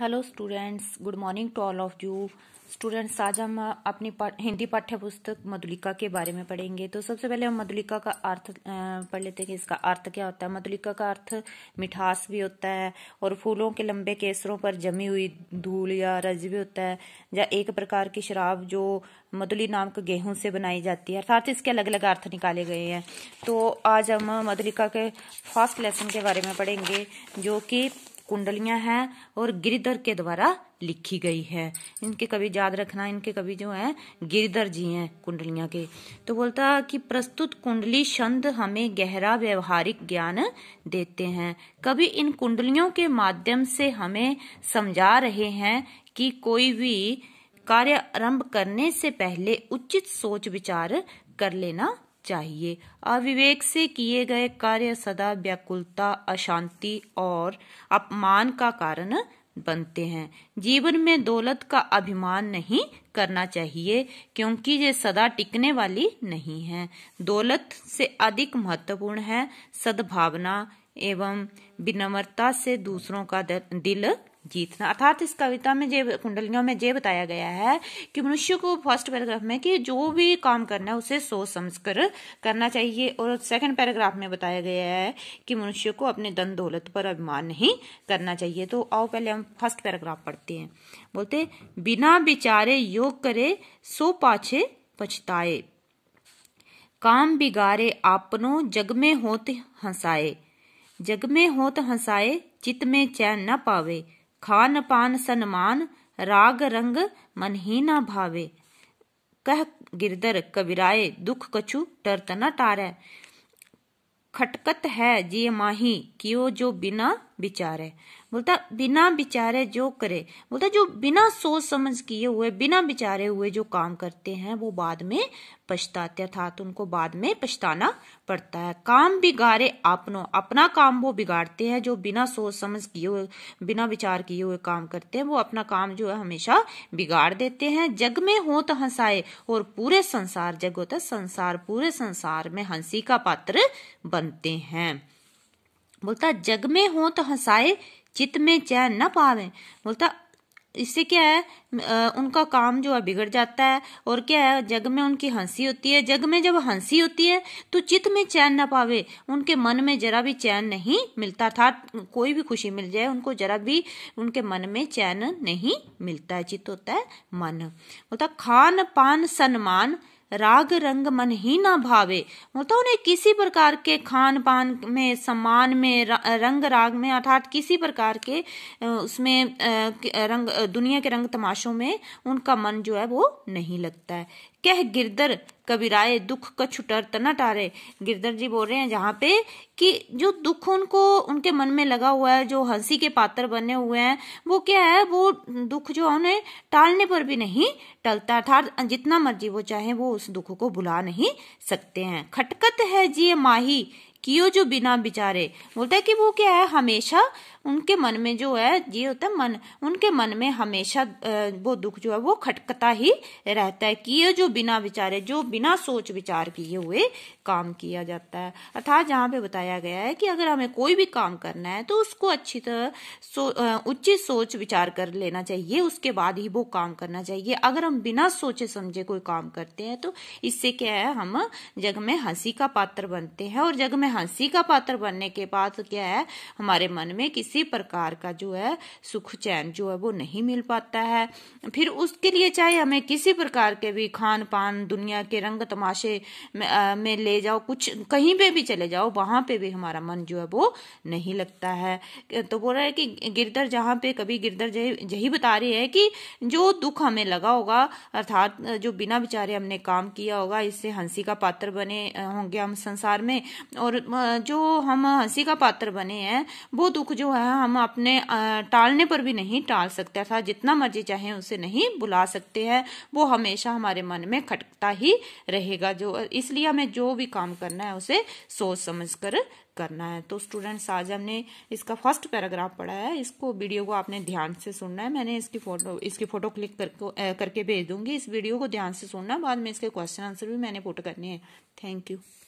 hello students good morning to all of you students आज हम अपनी हिंदी पाठ्य पुस्तक मधुलिका के बारे में पढ़ेंगे तो सबसे पहले हम मधुलिका का अर्थ पढ़ लेते हैं कि इसका अर्थ क्या होता है मधुलिका का अर्थ मिठास भी होता है और फूलों के लंबे केसरों पर जमी हुई धूल या रज भी होता है या एक प्रकार की शराब जो मधुली नामक गेहूं से बनाई जाती है अर्थात इसके अलग अलग अर्थ निकाले गए हैं तो आज हम मधुलिका के फर्स्ट लेसन के बारे में पढ़ेंगे जो कि कुंडलियां हैं और गिरिधर के द्वारा लिखी गई है इनके कवि याद रखना इनके कवि जो हैं गिरिधर जी हैं कुंडलियां के तो बोलता कि प्रस्तुत कुंडली छंद हमें गहरा व्यवहारिक ज्ञान देते हैं कभी इन कुंडलियों के माध्यम से हमें समझा रहे हैं कि कोई भी कार्य आरंभ करने से पहले उचित सोच विचार कर लेना चाहिए अविवेक से किए गए कार्य सदा व्याकुलता अशांति और अपमान का कारण बनते हैं जीवन में दौलत का अभिमान नहीं करना चाहिए क्योंकि ये सदा टिकने वाली नहीं है दौलत से अधिक महत्वपूर्ण है सद्भावना एवं विनम्रता से दूसरों का दिल जीतना अर्थात इस कविता में जे कुंडलियों में जे बताया गया है कि मनुष्य को फर्स्ट पैराग्राफ में कि जो भी काम करना है उसे सोच समझ कर करना चाहिए और सेकंड पैराग्राफ में बताया गया है कि मनुष्य को अपने धन दौलत पर अभिमान नहीं करना चाहिए तो आओ पहले हम फर्स्ट पैराग्राफ पढ़ते हैं बोलते बिना बिचारे योग करे सो पाछे पछताए काम बिगारे आपनो जग में होत हंसाए जग में होत हंसाए चित में चैन न पावे खान पान सनमान राग रंग मन ही न भावे कह गिरधर कबिराए दुख कछु टरत न टारे खटकत है जिय माही कियो जो बिना बिचारे बोलता बिना बिचारे जो करे बोलता जो बिना सोच समझ किए हुए बिना बिचारे हुए जो काम करते हैं वो बाद में पछताते अर्थात उनको बाद में पछताना पड़ता है काम बिगाड़े अपनों अपना काम वो बिगाड़ते हैं जो बिना सोच समझ किए हुए बिना विचार किए हुए काम करते हैं वो अपना काम जो है हमेशा बिगाड़ देते हैं जग में हो तो हंसाए और पूरे संसार जग होता संसार पूरे संसार में हंसी का पात्र बनते हैं बोलता जग में हो तो हंसाए चित में चैन न पावे बोलता इससे क्या है उनका काम जो है बिगड़ जाता है और क्या है जग में उनकी हंसी होती है जग में जब हंसी होती है तो चित्त में चैन ना पावे उनके मन में जरा भी चैन नहीं मिलता था कोई भी खुशी मिल जाए उनको जरा भी उनके मन में चैन नहीं मिलता है चित्त होता है मन बोलता खान पान सम्मान राग रंग मन ही ना भावे मतलब उन्हें किसी प्रकार के खान पान में सम्मान में रंग राग में अर्थात किसी प्रकार के उसमें रंग दुनिया के रंग तमाशों में उनका मन जो है वो नहीं लगता है कह गिरदर राय दुख का छुटर तना टारे गिरधर जी बोल रहे हैं जहाँ पे कि जो दुख उनको उनके मन में लगा हुआ है जो हंसी के पात्र बने हुए हैं वो क्या है वो दुख जो उन्हें टालने पर भी नहीं टलता अर्थात जितना मर्जी वो चाहे वो उस दुख को भुला नहीं सकते हैं खटकत है जी माही कियो जो बिना बिचारे बोलता है कि वो क्या है हमेशा उनके मन में जो है ये होता है मन उनके मन में हमेशा वो दुख जो है वो खटकता ही रहता है कि ये जो बिना विचारे जो बिना सोच विचार किए हुए काम किया जाता है अर्थात जहाँ पे बताया गया है कि अगर हमें कोई भी काम करना है तो उसको अच्छी तरह सो, उचित सोच विचार कर लेना चाहिए उसके बाद ही वो काम करना चाहिए अगर हम बिना सोचे समझे कोई काम करते हैं तो इससे क्या है हम जग में हंसी का पात्र बनते हैं और जग में हंसी का पात्र बनने के बाद क्या है हमारे मन में किसी किसी प्रकार का जो है सुख चैन जो है वो नहीं मिल पाता है फिर उसके लिए चाहे हमें किसी प्रकार के भी खान पान दुनिया के रंग तमाशे में, ले जाओ कुछ कहीं पे भी चले जाओ वहां पे भी हमारा मन जो है वो नहीं लगता है तो बोल रहा है कि गिरधर जहाँ पे कभी गिरधर यही बता रहे है कि जो दुख हमें लगा होगा अर्थात जो बिना बिचारे हमने काम किया होगा इससे हंसी का पात्र बने होंगे हम संसार में और जो हम हंसी का पात्र बने हैं वो दुख जो है है हम अपने टालने पर भी नहीं टाल सकते अर्थात जितना मर्जी चाहे उसे नहीं बुला सकते हैं वो हमेशा हमारे मन में खटकता ही रहेगा जो इसलिए हमें जो भी काम करना है उसे सोच समझ कर करना है तो स्टूडेंट्स आज हमने इसका फर्स्ट पैराग्राफ पढ़ा है इसको वीडियो को आपने ध्यान से सुनना है मैंने इसकी फोटो इसकी फोटो क्लिक कर, करके भेज दूंगी इस वीडियो को ध्यान से सुनना बाद में इसके क्वेश्चन आंसर भी मैंने पुट करने हैं थैंक यू